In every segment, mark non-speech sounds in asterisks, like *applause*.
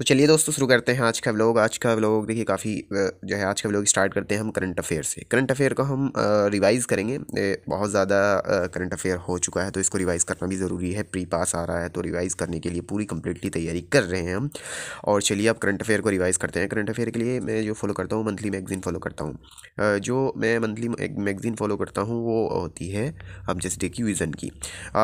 तो चलिए दोस्तों शुरू करते हैं आज का व्लॉग आज का व्लॉग देखिए काफ़ी जो है आज का व्लॉग स्टार्ट करते हैं हम करंट अफेयर से करंट अफेयर को हम रिवाइज़ करेंगे बहुत ज़्यादा करंट अफेयर हो चुका है तो इसको रिवाइज़ करना भी ज़रूरी है प्री पास आ रहा है तो रिवाइज़ करने के लिए पूरी कम्प्लीटली तैयारी कर रहे हैं हम और चलिए अब करंट अफेयर को रिवाइज़ करते हैं करंट अफेयर के लिए मैं जो फॉलो करता हूँ मंथली मैगजीन फॉलो करता हूँ जो मैं मंथली मैगजीन फॉलो करता हूँ वो होती है अब जैसे देखिए विज़न की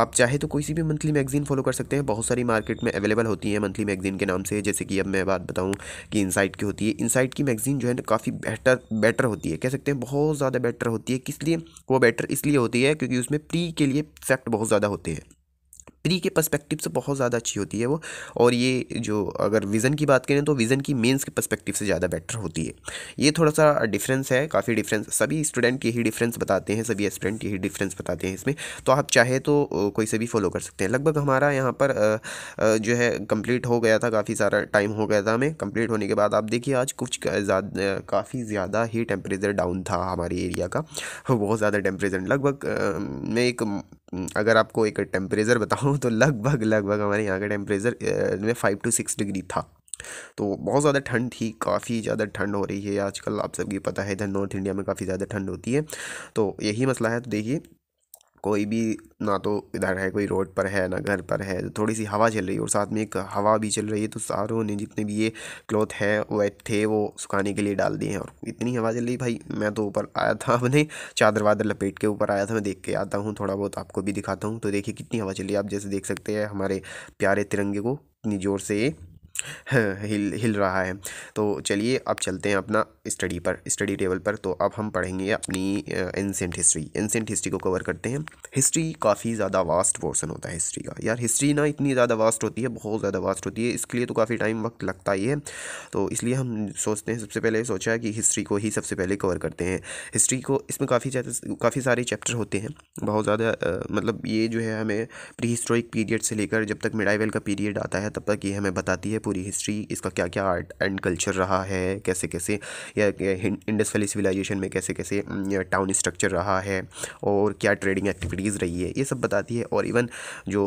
आप चाहे तो कोई सी भी मंथली मैगजीन फॉलो कर सकते हैं बहुत सारी मार्केट में अवेलेबल होती है मंथली मैगजीन के नाम से जैसे कि अब मैं बात बताऊँ कि इनसाइट की होती है इनसाइट की मैगज़ीन जो है ना काफ़ी बेटर बेटर होती है कह सकते हैं बहुत ज़्यादा बेटर होती है किस लिए वो बेटर इसलिए होती है क्योंकि उसमें प्री के लिए फैक्ट बहुत ज़्यादा होते हैं स्त्री के पर्सपेक्टिव से बहुत ज़्यादा अच्छी होती है वो और ये जो अगर विज़न की बात करें तो विज़न की मेंस के पर्सपेक्टिव से ज़्यादा बेटर होती है ये थोड़ा सा डिफरेंस है काफ़ी डिफरेंस सभी स्टूडेंट यही डिफरेंस बताते हैं सभी स्टूडेंट यही डिफरेंस बताते हैं इसमें तो आप चाहे तो कोई से भी फॉलो कर सकते हैं लगभग हमारा यहाँ पर जो है कम्प्लीट हो गया था काफ़ी सारा टाइम हो गया था हमें कम्प्लीट होने के बाद आप देखिए आज कुछ काफ़ी ज़्यादा ही टेम्परेचर डाउन था हमारे एरिया का बहुत ज़्यादा टेम्परेचर लगभग मैं एक हम्म, अगर आपको एक टेम्परेचर बताऊँ तो लगभग लगभग हमारे यहाँ का टेम्परेचर में फाइव टू सिक्स डिग्री था तो बहुत ज़्यादा ठंड थी काफ़ी ज़्यादा ठंड हो रही है आजकल आप सबकी पता है इधर नॉर्थ इंडिया में काफ़ी ज़्यादा ठंड होती है तो यही मसला है तो देखिए कोई भी ना तो इधर है कोई रोड पर है ना घर पर है तो थोड़ी सी हवा चल रही है और साथ में एक हवा भी चल रही है तो सारों ने जितने भी ये क्लॉथ है वेट थे वो सुखाने के लिए डाल दिए हैं और इतनी हवा चल रही भाई मैं तो ऊपर आया था *laughs* अपने चादर वादर लपेट के ऊपर आया था मैं देख के आता हूँ थोड़ा बहुत आपको भी दिखाता हूँ तो देखिए कितनी हवा चल रही है आप जैसे देख सकते हैं हमारे प्यारे तिरंगे को इतनी ज़ोर से *laughs* हिल हिल रहा है तो चलिए अब चलते हैं अपना स्टडी पर स्टडी टेबल पर तो अब हम पढ़ेंगे अपनी एंसेंट हिस्ट्री एंसेंट हिस्ट्री को कवर करते हैं हिस्ट्री काफ़ी ज़्यादा वास्ट पोर्सन होता है हिस्ट्री का यार हिस्ट्री ना इतनी ज़्यादा वास्ट होती है बहुत ज़्यादा वास्ट होती है इसके लिए तो काफ़ी टाइम वक्त लगता ही है तो इसलिए हम सोचते हैं सबसे पहले सोचा है कि हिस्ट्री को ही सबसे पहले कवर करते हैं हिस्ट्री को इसमें काफ़ी ज़्यादा काफ़ी सारे चैप्टर होते हैं बहुत ज़्यादा मतलब ये जो है हमें प्री हिस्टोरिक पीरियड से लेकर जब तक मिडाइवल का पीरियड आता है तब तक ये हमें बताती है पूरी हिस्ट्री इसका क्या क्या आर्ट एंड कल्चर रहा है कैसे कैसे या इंडस वैली सिविलाइजेशन में कैसे कैसे टाउन स्ट्रक्चर रहा है और क्या ट्रेडिंग एक्टिविटीज़ रही है ये सब बताती है और इवन जो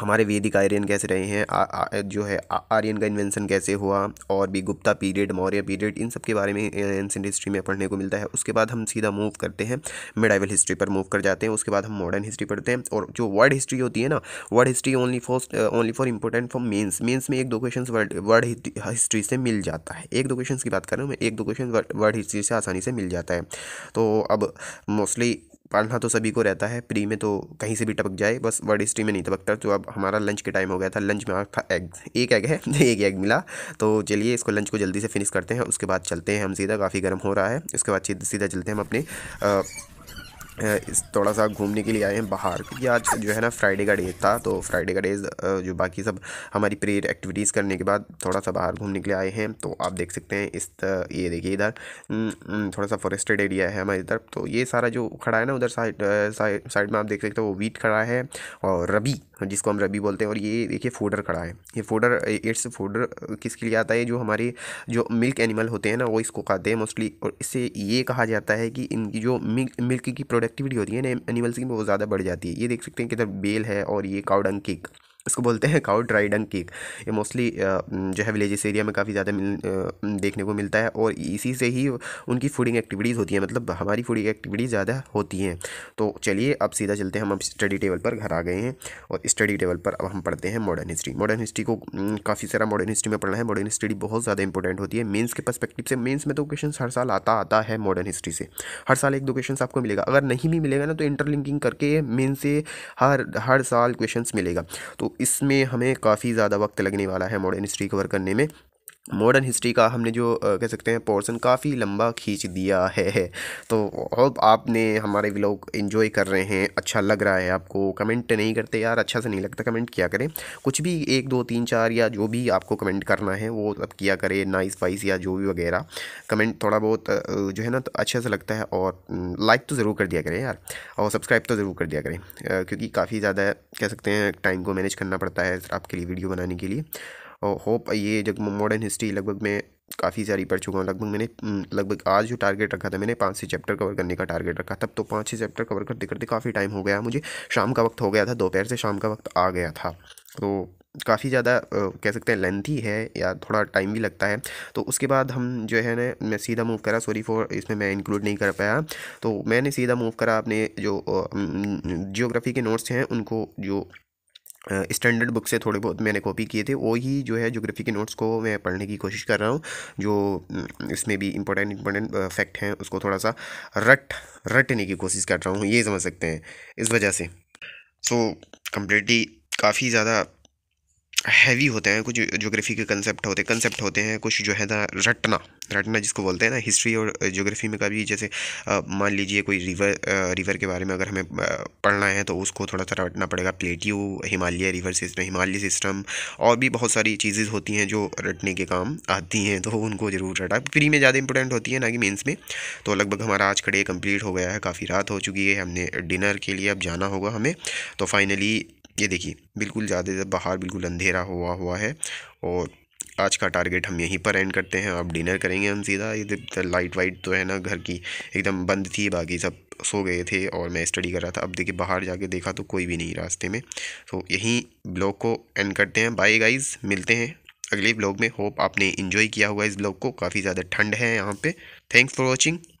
हमारे वैदिक आर्यन कैसे रहे हैं आ, आ, जो है आर्यन का इन्वेंशन कैसे हुआ और भी गुप्ता पीरियड मौर्य पीरियड इन सब के बारे में एंसेंट हिस्ट्री में पढ़ने को मिलता है उसके बाद हम सीधा मूव करते हैं मेडाइवल हिस्ट्री पर मूव कर जाते हैं उसके बाद हम मॉडर्न हिस्ट्री पढ़ते हैं और जो वर्ड हिस्ट्री होती है ना word history only for only for important for mains mains में एक दो क्वेश्चन वर्ड वर्ड हिस्ट्री से मिल जाता है एक दो क्वेश्चन की बात कर रहा हूँ मैं एक दो क्वेश्चन वर्ड हिस्ट्री से आसानी से मिल जाता है तो अब मोस्टली पढ़ना तो सभी को रहता है प्री में तो कहीं से भी टपक जाए बस वर्ड हिस्ट्री में नहीं टपकता तो अब हमारा लंच के टाइम हो गया था लंच में था एग एक एग है *laughs* एक एग मिला तो चलिए इसको लंच को जल्दी से फिनिश करते हैं उसके बाद चलते हैं हम सीधा काफ़ी गर्म हो रहा है उसके बाद सीधा चलते हैं हम अपने आ, इस थोड़ा सा घूमने के लिए आए हैं बाहर क्योंकि आज जो है ना फ्राइडे का डे था तो फ्राइडे का डे जो बाकी सब हमारी प्रेयर एक्टिविटीज़ करने के बाद थोड़ा सा बाहर घूमने के लिए आए हैं तो आप देख सकते हैं इस ये देखिए इधर थोड़ा सा फॉरेस्टेड एरिया है हमारी तरफ तो ये सारा जो खड़ा है ना उधर साइड साइड में आप देख सकते हो वो वीट खड़ा है और रबी हाँ, जिसको हम रबी बोलते हैं और ये देखिए फोडर खड़ा है ये फोडर एड्स फोडर किसके लिए आता है जो हमारे जो मिल्क एनिमल होते हैं ना वो इसको खाते हैं मोस्टली और इससे ये कहा जाता है कि इनकी जो मिल्क मिल्क की प्रोडक्टिविटी होती है ना एनिमल्स की वो ज़्यादा बढ़ जाती है ये देख सकते हैं किधर बेल है और ये काउडंग केक इसको बोलते हैं काउ ड्राई डंग केक ये मोस्टली जो है विलेजेस एरिया में काफ़ी ज़्यादा मिल देखने को मिलता है और इसी से ही उनकी फूडिंग एक्टिविटीज़ होती हैं मतलब हमारी फूडिंग एक्टिविटीज़ ज़्यादा होती हैं तो चलिए अब सीधा चलते हैं हम अब स्टडी टेबल पर घर आ गए हैं और स्टडी टेबल पर अब हम पढ़ते हैं मॉडर्न हिस्ट्री मॉडर्न हिस्ट्री को काफ़ी सारा मॉडर्न हिस्ट्री में पढ़ना है मॉडर्न हिस्ट्री बहुत ज़्यादा इंपॉर्टेंट होती है मेन्स के परस्पेक्टिव से मेन्स में तो क्वेश्चन हर साल आता आता है मॉडर्न हिस्ट्री से हर साल एक दो क्वेश्चन आपको मिलेगा अगर नहीं भी मिलेगा ना तो इंटरलिंकिंग करके मेन से हर हर साल क्वेश्चन मिलेगा तो इसमें हमें काफ़ी ज़्यादा वक्त लगने वाला है मॉडर्न हिस्ट्री कवर करने में मॉडर्न हिस्ट्री का हमने जो कह सकते हैं पोर्सन काफ़ी लंबा खींच दिया है, है। तो होप आपने हमारे व्लॉग इन्जॉय कर रहे हैं अच्छा लग रहा है आपको कमेंट नहीं करते यार अच्छा से नहीं लगता कमेंट किया करें कुछ भी एक दो तीन चार या जो भी आपको कमेंट करना है वो अब किया करें नाइस वाइस या जो भी वगैरह कमेंट थोड़ा बहुत जो है ना तो अच्छा से लगता है और लाइक तो ज़रूर कर दिया करें यार और सब्सक्राइब तो ज़रूर कर दिया करें क्योंकि काफ़ी ज़्यादा कह सकते हैं टाइम को मैनेज करना पड़ता है आपके लिए वीडियो बनाने के लिए और होप ये जब मॉडर्न हिस्ट्री लगभग मैं काफ़ी सारी पढ़ चुका हूँ लगभग मैंने लगभग आज जो टारगेट रखा था मैंने पाँच छः चैप्टर कवर करने का टारगेट रखा तब तो पाँच छः चैप्टर कवर करते करते काफ़ी टाइम हो गया मुझे शाम का वक्त हो गया था दोपहर से शाम का वक्त आ गया था तो काफ़ी ज़्यादा कह सकते हैं लेंथी है या थोड़ा टाइम भी लगता है तो उसके बाद हम जो है ना मैं सीधा मूव करा सॉरी फॉर इसमें मैं इंक्लूड नहीं कर पाया तो मैंने सीधा मूव करा अपने जो जियोग्राफी के नोट्स हैं उनको जो स्टैंडर्ड बुक से थोड़े बहुत मैंने कॉपी किए थे वो ही जो है जोग्राफी के नोट्स को मैं पढ़ने की कोशिश कर रहा हूँ जो हम्म, इसमें भी इंपॉर्टेंट इंपॉर्टेंट फैक्ट हैं उसको थोड़ा सा रट रटने की कोशिश कर रहा हूँ ये समझ सकते हैं इस वजह से सो so, कम्प्लीटली काफ़ी ज़्यादा हैवी होते हैं कुछ जोग्राफी के कंसेप्ट होते हैं कंसेप्ट होते हैं कुछ जो है ना रटना रटना जिसको बोलते हैं ना हिस्ट्री और जोग्राफी में कभी जैसे मान लीजिए कोई रिवर रिवर के बारे में अगर हमें पढ़ना है तो उसको थोड़ा सा रटना पड़ेगा plateau Himalaya river system Himalaya system और भी बहुत सारी चीज़ें होती हैं जो रटने के काम आती हैं तो उनको ज़रूर रटा फ्री में ज़्यादा इंपॉर्टेंट होती है ना कि मेन्स में तो लगभग हमारा आज का डे कम्प्लीट हो गया है काफ़ी रात हो चुकी है हमने डिनर के लिए अब जाना होगा हमें तो फाइनली ये देखिए बिल्कुल ज़्यादा बाहर बिल्कुल अंधेरा हुआ हुआ है और आज का टारगेट हम यहीं पर एंड करते हैं अब डिनर करेंगे हम सीधा तो इधर लाइट वाइट तो है ना घर की एकदम बंद थी बाकी सब सो गए थे और मैं स्टडी कर रहा था अब देखिए बाहर जाके देखा तो कोई भी नहीं रास्ते में तो यहीं ब्लॉग को एंड करते हैं बाय गाइस मिलते हैं अगले ब्लॉग में होप आपने इन्जॉय किया हुआ इस ब्लॉग को काफ़ी ज़्यादा ठंड है यहाँ पर थैंक्स फॉर वॉचिंग